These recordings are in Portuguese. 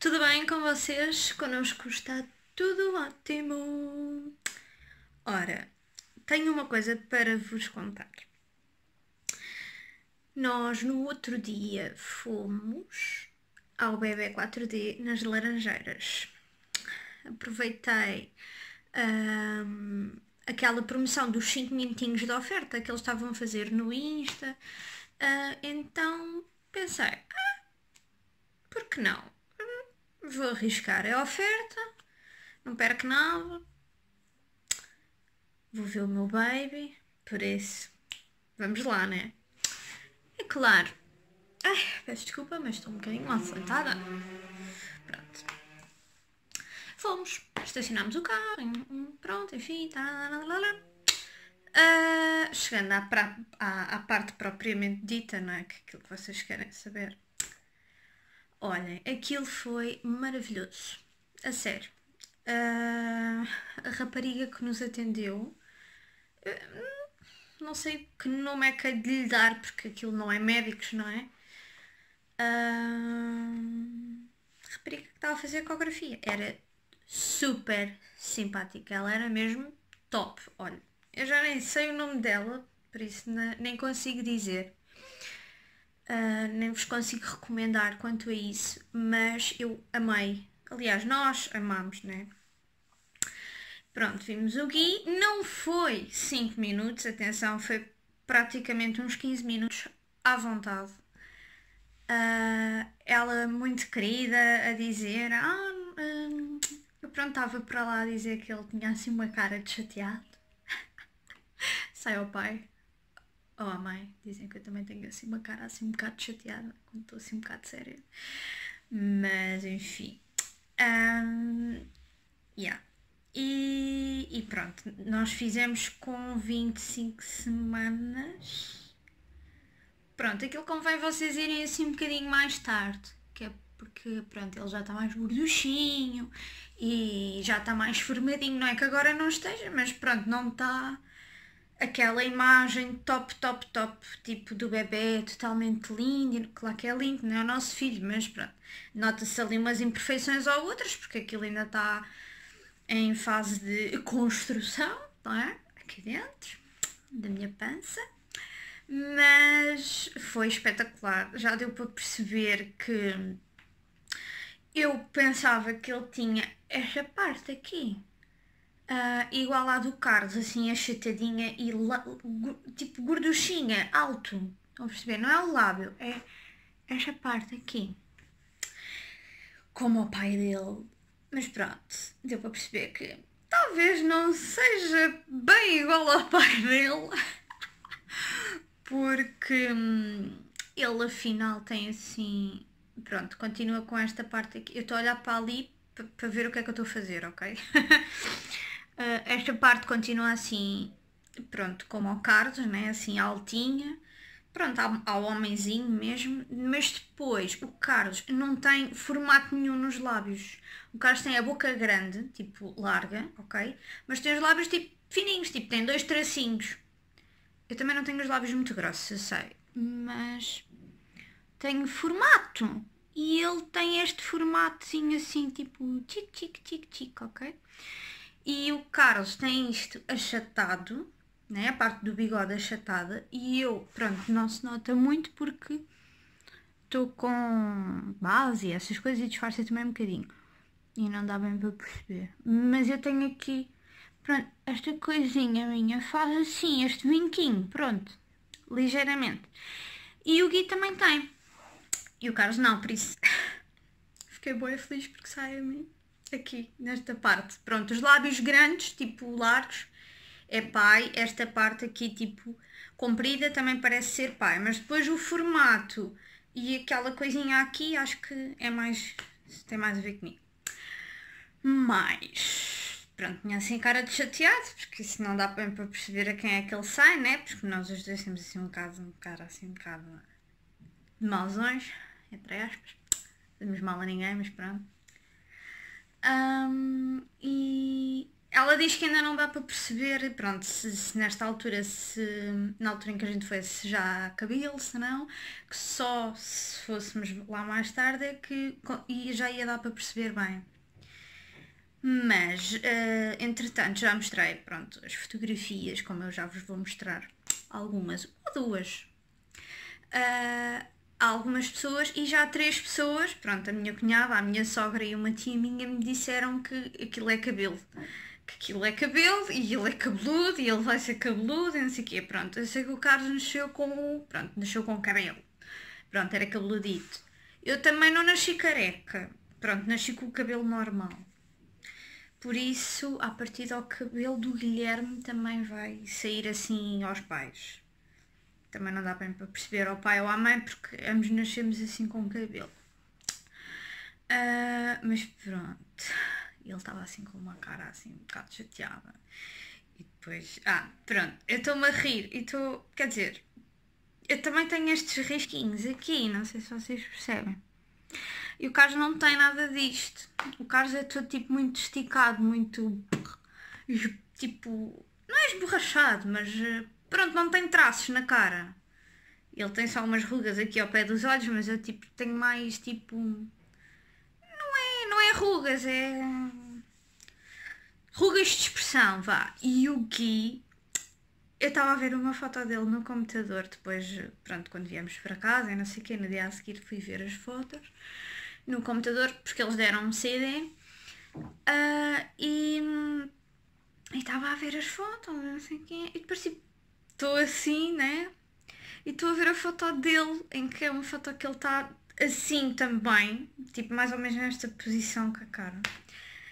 Tudo bem com vocês? Connosco está tudo ótimo! Ora, tenho uma coisa para vos contar. Nós no outro dia fomos ao Bebé 4D nas Laranjeiras. Aproveitei hum, aquela promoção dos 5 minutinhos de oferta que eles estavam a fazer no Insta. Uh, então pensei, ah, por que não? Vou arriscar a oferta. Não perco nada. Vou ver o meu baby. Por isso. Vamos lá, né? É claro. Ai, peço desculpa, mas estou um bocadinho mal sentada. Pronto. Fomos. Estacionámos o carro. Pronto, enfim. Tá, lá, lá, Uh, chegando à, pra, à, à, parte propriamente dita, não é? Que é aquilo que vocês querem saber. Olhem, aquilo foi maravilhoso, a sério. Uh, a rapariga que nos atendeu, uh, não sei que nome é que é de lhe dar, porque aquilo não é médicos, não é? Uh, a rapariga que estava a fazer ecografia era super simpática, ela era mesmo top. Olha, eu já nem sei o nome dela, por isso nem consigo dizer. Uh, nem vos consigo recomendar quanto a isso, mas eu amei. Aliás, nós amamos, né? Pronto, vimos o Gui. Não foi 5 minutos, atenção, foi praticamente uns 15 minutos à vontade. Uh, ela muito querida a dizer, ah, hum, eu pronto, estava para lá a dizer que ele tinha assim uma cara de chateado. Sai ao pai oh, mãe. Dizem que eu também tenho assim uma cara assim um bocado chateada quando estou assim um bocado séria. Mas enfim. Um, yeah. E, e, pronto, nós fizemos com 25 semanas. Pronto, aquilo convém vocês irem assim um bocadinho mais tarde, que é porque pronto, ele já está mais gorduchinho e já está mais formadinho, não é que agora não esteja, mas pronto, não está aquela imagem top, top, top, tipo do bebê totalmente lindo, claro que é lindo, não é o nosso filho, mas pronto, nota-se ali umas imperfeições ou outras, porque aquilo ainda está em fase de construção, não é? Aqui dentro, da minha pança. Mas foi espetacular, já deu para perceber que eu pensava que ele tinha esta parte aqui, Uh, igual à do Carlos, assim, achatadinha e tipo gorduchinha, alto. Estão a perceber? Não é o lábio, é esta parte aqui. Como o pai dele. Mas pronto, deu para perceber que talvez não seja bem igual ao pai dele. Porque hum, ele afinal tem assim. Pronto, continua com esta parte aqui. Eu estou a olhar para ali para ver o que é que eu estou a fazer, ok? Uh, esta parte continua assim, pronto, como ao Carlos, né? Assim, altinha. Pronto, ao, ao homenzinho mesmo. Mas depois, o Carlos não tem formato nenhum nos lábios. O Carlos tem a boca grande, tipo, larga, ok? Mas tem os lábios, tipo, fininhos, tipo, tem dois tracinhos. Eu também não tenho os lábios muito grossos, eu sei. Mas tenho formato. E ele tem este formatozinho assim, tipo, tic, tic, tic, tic, ok? E o Carlos tem isto achatado, né? a parte do bigode achatada, e eu, pronto, não se nota muito porque estou com base, essas coisas, e disfarça também um bocadinho. E não dá bem para perceber. Mas eu tenho aqui, pronto, esta coisinha minha faz assim, este vinquinho, pronto, ligeiramente. E o Gui também tem. E o Carlos não, por isso fiquei boa e feliz porque sai a mim aqui, nesta parte. Pronto, os lábios grandes, tipo largos, é pai. Esta parte aqui, tipo comprida, também parece ser pai. Mas depois o formato e aquela coisinha aqui, acho que é mais. tem mais a ver comigo. Mas. Pronto, tinha assim cara de chateado, porque isso não dá bem para perceber a quem é que ele sai, né? Porque nós os dois temos assim um bocado, um cara assim um bocado de mauzões, entre aspas. Não mal a ninguém, mas pronto. Um, e ela diz que ainda não dá para perceber, pronto, se, se, nesta altura, se na altura em que a gente foi, se já cabelo, se não, que só se fôssemos lá mais tarde é que e já ia dar para perceber bem. Mas, uh, entretanto, já mostrei, pronto, as fotografias, como eu já vos vou mostrar algumas, ou duas, uh, algumas pessoas e já três pessoas, pronto, a minha cunhada, a minha sogra e uma tia minha me disseram que aquilo é cabelo. Que aquilo é cabelo e ele é cabeludo e ele vai ser cabeludo e não sei o quê. Pronto, eu sei que o Carlos nasceu com. Pronto, nasceu com cabelo. Pronto, era cabeludito. Eu também não nasci careca. Pronto, nasci com o cabelo normal. Por isso, a partir do cabelo do Guilherme também vai sair assim aos pais. Também não dá bem para perceber ao pai ou à mãe, porque ambos nascemos assim com cabelo. Uh, mas pronto, ele estava assim com uma cara assim um bocado chateada. E depois, ah, pronto, eu estou-me a rir e estou, quer dizer, eu também tenho estes risquinhos aqui, não sei se vocês percebem. E o Carlos não tem nada disto. O Carlos é todo tipo muito esticado, muito tipo, não é esborrachado, mas eh, Pronto, não tem traços na cara. Ele tem só umas rugas aqui ao pé dos olhos, mas eu tipo tenho mais tipo. Não é, não é rugas, é. Rugas de expressão, vá. E o Gui. Eu estava a ver uma foto dele no computador depois, pronto, quando viemos para casa e não sei o quê, no dia a seguir fui ver as fotos no computador, porque eles deram um CD. Uh, ah, e estava a ver as fotos, não sei o quê, e parecia estou assim, né? E estou a ver a foto dele, em que é uma foto que ele está assim também, tipo mais ou menos nesta posição com a cara.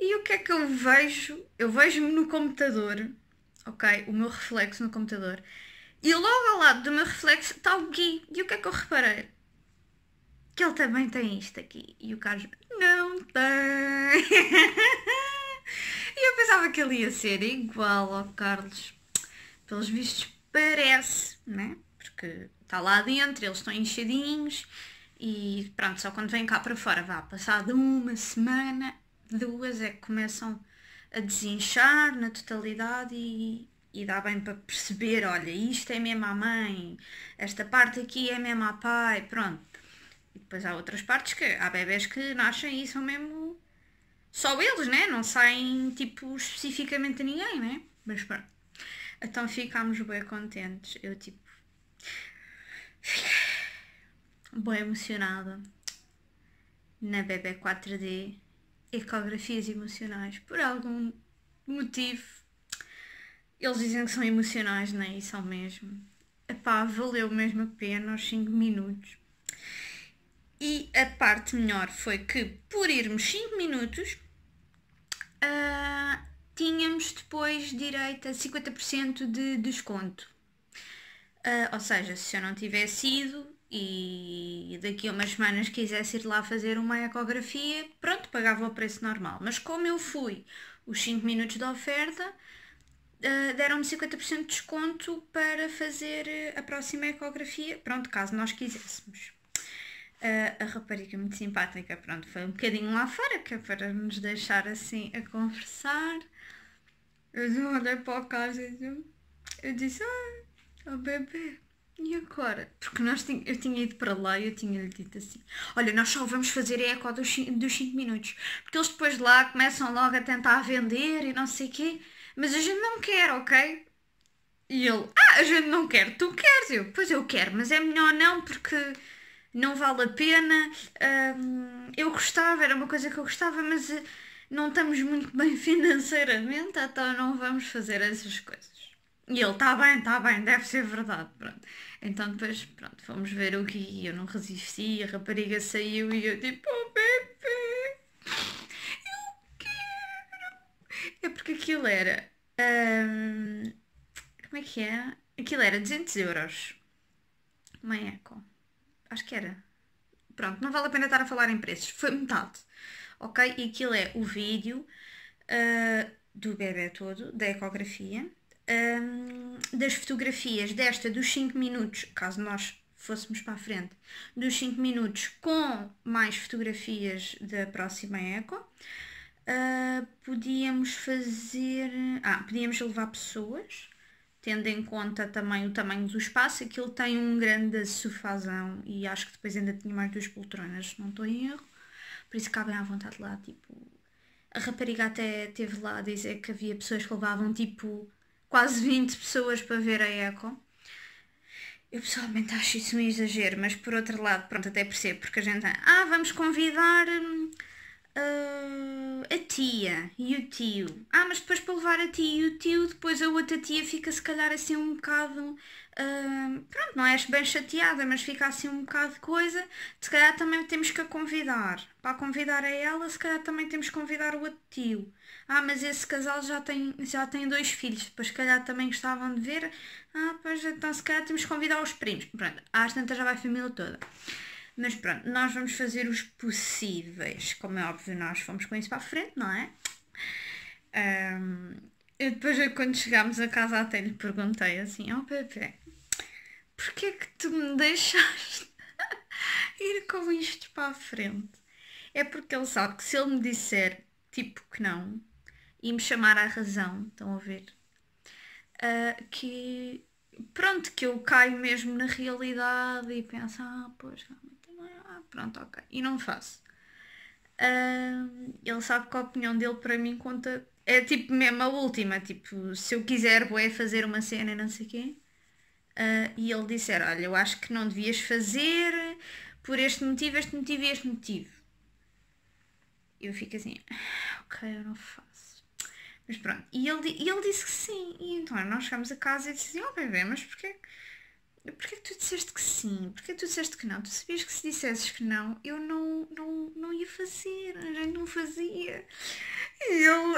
E o que é que eu vejo? Eu vejo-me no computador, ok? O meu reflexo no computador. E logo ao lado do meu reflexo está o Gui. E o que é que eu reparei? Que ele também tem isto aqui. E o Carlos não tem. e eu pensava que ele ia ser igual ao Carlos. Pelos vistos, parece, né? Porque está lá dentro, eles estão enxadinhos e pronto, só quando vem cá para fora, vá, passada uma semana, duas é que começam a desinchar na totalidade e, e dá bem para perceber, olha, isto é mesmo à mãe, esta parte aqui é mesmo à pai, pronto. E depois há outras partes que há bebés que nascem e são mesmo só eles, né? Não saem tipo especificamente a ninguém, né? Mas pronto. Então ficámos bem contentes. Eu tipo. Bem emocionada. Na bebê 4D. Ecografias emocionais. Por algum motivo. Eles dizem que são emocionais, não é? E são mesmo. Epá, valeu mesmo a pena os 5 minutos. E a parte melhor foi que, por irmos 5 minutos, uh, tínhamos depois direito a 50% de desconto. Uh, ou seja, se eu não tivesse ido e daqui a umas semanas quisesse ir lá fazer uma ecografia, pronto, pagava o preço normal. Mas como eu fui os 5 minutos da oferta, uh, deram-me 50% de desconto para fazer ah, a próxima ecografia, pronto, caso nós quiséssemos. Uh, a rapariga muito simpática, pronto, foi um bocadinho lá fora, que é para nos deixar assim a conversar. Eles mandaram para casa e eu disse, ah, o bebê, e agora? Porque nós tính, eu tinha ido para lá e eu tinha-lhe dito assim, olha, nós só vamos fazer a eco dos 5 minutos, porque eles depois de lá começam logo a tentar vender e não sei o quê, mas a gente não quer, ok? E ele, ah, a gente não quer, tu queres? Eu, pois eu quero, mas é melhor não porque não vale a pena. Um, eu gostava, era uma coisa que eu gostava, mas eh, não estamos muito bem financeiramente, então não vamos fazer essas coisas. E ele, está bem, está bem, deve ser verdade, pronto. Então depois, pronto, fomos ver o que eu não resisti, a rapariga saiu e eu tipo, oh bebê, eu quero. É porque aquilo era, hum, como é que é? Aquilo era 200 euros. Uma eco. Acho que era. Pronto, não vale a pena estar a falar em preços. Foi metade ok? E aquilo é o vídeo uh, do bebê todo, da ecografia, um, ah, das fotografias desta dos 5 minutos, caso nós fôssemos para a frente, dos 5 minutos com mais fotografias da próxima eco. Uh, podíamos fazer. Ah, podíamos levar pessoas, tendo em conta também o tamanho do espaço. Aquilo tem um grande sofazão e acho que depois ainda tinha mais duas poltronas, não estou em erro por isso cabem à vontade lá, tipo. A rapariga até teve lá a dizer que havia pessoas que levavam tipo quase 20 pessoas para ver a Eco. Eu pessoalmente acho isso um exagero, mas por outro lado, pronto, até percebo, porque a gente, ah, vamos convidar hum, Uh, a tia e o tio. Ah, mas depois para levar a tia e o tio, depois a outra tia fica se calhar assim um bocado. Uh, pronto, não é bem chateada, mas fica assim um bocado de coisa. Se calhar também temos que a convidar. Para convidar a ela, se calhar também temos que convidar o outro tio. Ah, mas esse casal já tem, já tem dois filhos, depois se calhar também gostavam de ver. Ah, pois então se calhar temos que convidar os primos. Pronto, às tantas já vai a família toda. Mas pronto, nós vamos fazer os possíveis. Como é óbvio, nós fomos com isso para a frente, não é? Um, eu depois, quando chegámos a casa, até lhe perguntei assim: Ó oh, Pepe, porquê é que tu me deixaste ir com isto para a frente? É porque ele sabe que se ele me disser tipo que não e me chamar à razão, estão a ver? Uh, que pronto, que eu caio mesmo na realidade e penso: Ah, pois, realmente ah, pronto, ok. E não faço. Uh, ele sabe que a opinião dele para mim conta. É tipo mesmo a última, tipo, se eu quiser vou é fazer uma cena e não sei o quê. Uh, e ele disser, olha, eu acho que não devias fazer por este motivo, este motivo e este motivo. Eu fico assim, ah, ok, eu não faço. Mas pronto, e ele, e ele disse que sim. E então nós chegamos a casa e disse assim, oh bebê, mas porquê? porquê que tu disseste que sim? Porquê que tu disseste que não? Tu sabias que se dissesses que não, eu não, não, não ia fazer, a gente não fazia. E ele.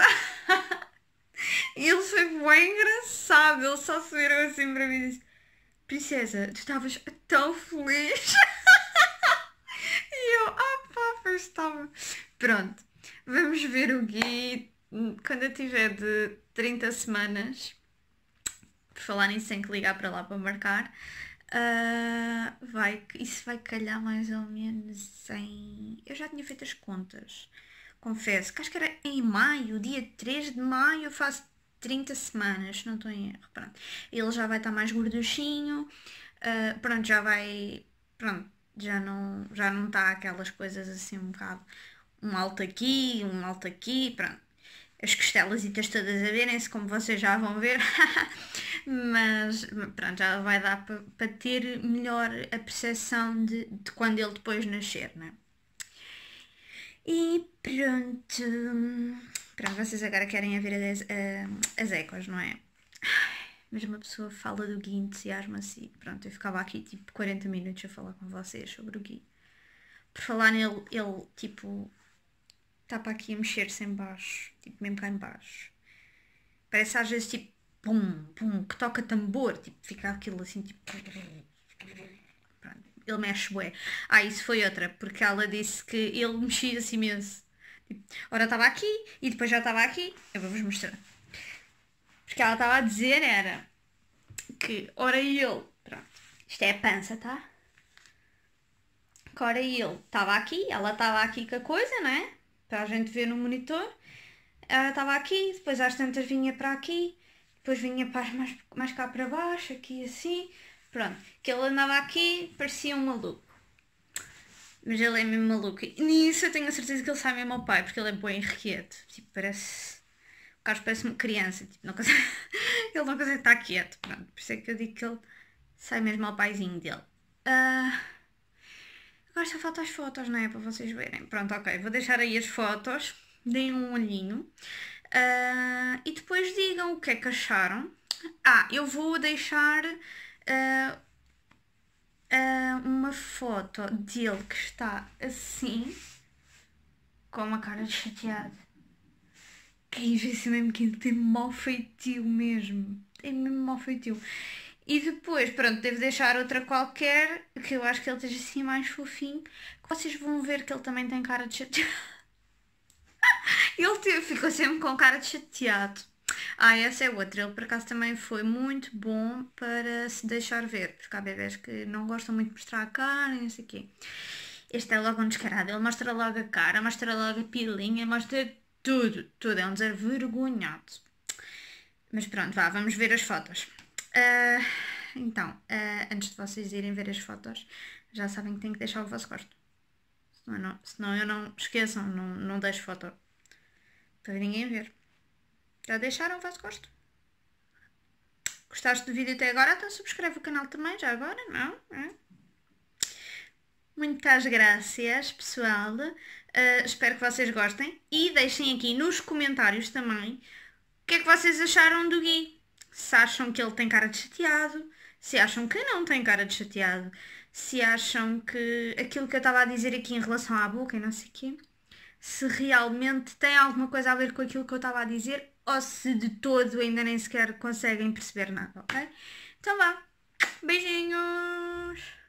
ele foi bem engraçado, ele só se virou assim para mim e disse: Princesa, tu estavas tão feliz. e eu, ah pois estava. Pronto, vamos ver o Gui hum, quando eu tiver de 30 semanas por falar nisso, sem que ligar para lá para marcar. Uh, vai, isso vai calhar mais ou menos em. Eu já tinha feito as contas, confesso. Que acho que era em maio, dia 3 de maio, eu faço 30 semanas, não estou em erro. Pronto. Ele já vai estar mais gorduchinho, uh, pronto, já vai. Pronto, já não, já não está aquelas coisas assim um bocado. Um alto aqui, um alto aqui, pronto as costelas e todas a verem-se, como vocês já vão ver, mas pronto, já vai dar para pa ter melhor a percepção de, de quando ele depois nascer, né? E pronto, pronto, vocês agora querem ver as, a, eh, as éguas, não é? Mas uma pessoa fala do Gui, entusiasma-se, pronto, eu ficava aqui tipo 40 minutos a falar com vocês sobre o Gui. Por falar nele, ele tipo está para aqui a mexer-se em baixo, tipo mesmo cá em baixo. Parece às vezes tipo pum, pum, que toca tambor, tipo, fica aquilo assim, tipo. Pronto, ele mexe bué. Ah, isso foi outra, porque ela disse que ele mexia-se imenso. Tipo, ora estava aqui e depois já estava aqui. Eu vou-vos mostrar. Porque ela estava a dizer era que ora ele. Pronto, isto é a pança, tá? Que ora ele estava aqui, ela estava aqui com a coisa, não é? para a gente ver no monitor. Estava uh, aqui, depois às tantas vinha para aqui, depois vinha para mais, mais cá para baixo, aqui assim. Pronto, que ele andava aqui, parecia um maluco. Mas ele é mesmo maluco. E nisso eu tenho a certeza que ele sai mesmo ao pai, porque ele é bem irrequieto. Tipo, parece. O Carlos parece uma criança. Tipo, não consegue... ele não consegue estar quieto. Pronto, por isso é que eu digo que ele sai mesmo ao paizinho dele. Uh... Agora ah, só faltam as fotos, não é? Para vocês verem. Pronto, ok. Vou deixar aí as fotos. Deem um olhinho. Uh, e depois digam o que é que acharam. Ah, eu vou deixar uh, uh, uma foto dele que está assim, com uma cara de chateado. Quem vê mesmo que é ele tem mau feitio mesmo. Tem mesmo mau feitio. E depois, pronto, devo deixar outra qualquer, que eu acho que ele esteja assim mais fofinho, que vocês vão ver que ele também tem cara de chateado. ele teve, ficou sempre com cara de chateado. Ah, essa é outra. Ele por acaso também foi muito bom para se deixar ver, porque há bebés que não gostam muito de mostrar a cara e não sei o quê. Este é logo um descarado. Ele mostra logo a cara, mostra logo a pilinha, mostra tudo, tudo. É um desavergonhado. Mas pronto, vá, vamos ver as fotos. Ah, então, uh, antes de vocês irem ver as fotos, já sabem que têm que deixar o vosso gosto. Senão, não, senão eu não. Esqueçam, não, não deixo foto para ninguém ver. Já deixaram o vosso gosto? Gostaste do vídeo até agora? Então subscreve o canal também, já agora, não? É? Muitas graças, pessoal. Uh, espero que vocês gostem. E deixem aqui nos comentários também o que é que vocês acharam do Gui se acham que ele tem cara de chateado, se acham que não tem cara de chateado, se acham que aquilo que eu estava a dizer aqui em relação à boca e não sei o quê, se realmente tem alguma coisa a ver com aquilo que eu estava a dizer ou se de todo ainda nem sequer conseguem perceber nada, ok? Então vá, beijinhos!